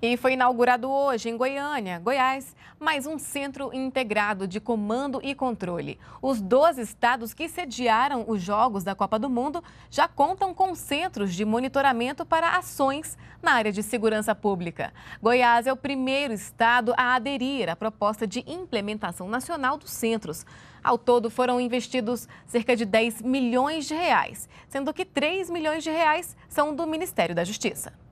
E foi inaugurado hoje em Goiânia, Goiás, mais um centro integrado de comando e controle. Os 12 estados que sediaram os Jogos da Copa do Mundo já contam com centros de monitoramento para ações na área de segurança pública. Goiás é o primeiro estado a aderir à proposta de implementação nacional dos centros. Ao todo, foram investidos cerca de 10 milhões de reais, sendo que 3 milhões de reais são do Ministério da Justiça.